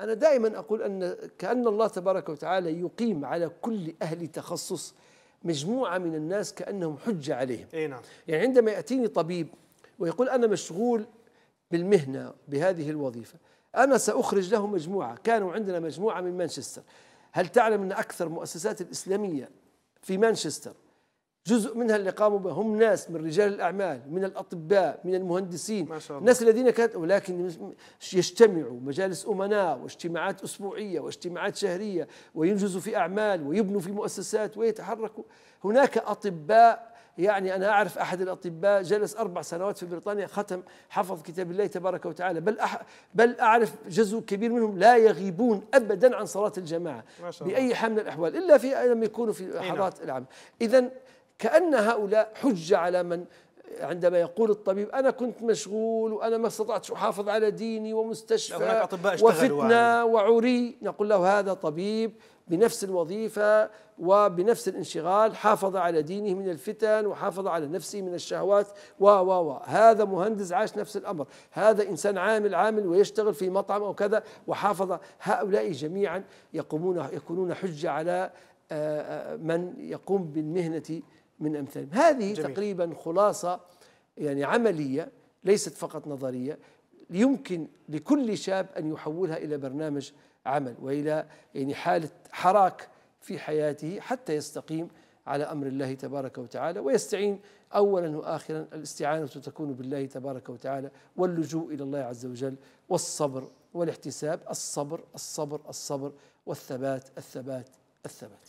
أنا دائما أقول أن كأن الله تبارك وتعالى يقيم على كل أهل تخصص مجموعة من الناس كأنهم حجة عليهم أي نعم. يعني عندما يأتيني طبيب ويقول أنا مشغول بالمهنة بهذه الوظيفة أنا سأخرج له مجموعة كانوا عندنا مجموعة من مانشستر هل تعلم أن أكثر مؤسسات الإسلامية في مانشستر جزء منها اللي قاموا به هم ناس من رجال الاعمال من الاطباء من المهندسين ما شاء الله. الناس الذين كانت ولكن يجتمعوا مجالس امناء واجتماعات اسبوعيه واجتماعات شهريه وينجزوا في اعمال ويبنوا في مؤسسات ويتحركوا هناك اطباء يعني انا اعرف احد الاطباء جلس اربع سنوات في بريطانيا ختم حفظ كتاب الله تبارك وتعالى بل أح بل اعرف جزء كبير منهم لا يغيبون ابدا عن صلاه الجماعه ما شاء الله. باي حال من الاحوال الا في لما يكونوا في نعم. لحظات العمل اذا كأن هؤلاء حجة على من عندما يقول الطبيب أنا كنت مشغول وأنا ما استطعتش أحافظ على ديني ومستشفى وفتنة وعري نقول له هذا طبيب بنفس الوظيفة وبنفس الانشغال حافظ على دينه من الفتن وحافظ على نفسه من الشهوات و و و هذا مهندس عاش نفس الأمر هذا إنسان عامل عامل ويشتغل في مطعم أو كذا وحافظ هؤلاء جميعا يقومون يكونون حجة على آه، آه، من يقوم بالمهنة من أمثالهم هذه جميل. تقريبا خلاصة يعني عملية ليست فقط نظرية يمكن لكل شاب أن يحولها إلى برنامج عمل وإلى يعني حالة حراك في حياته حتى يستقيم على أمر الله تبارك وتعالى ويستعين أولا وآخرا الاستعانة تكون بالله تبارك وتعالى واللجوء إلى الله عز وجل والصبر والاحتساب الصبر الصبر الصبر والثبات الثبات الثبات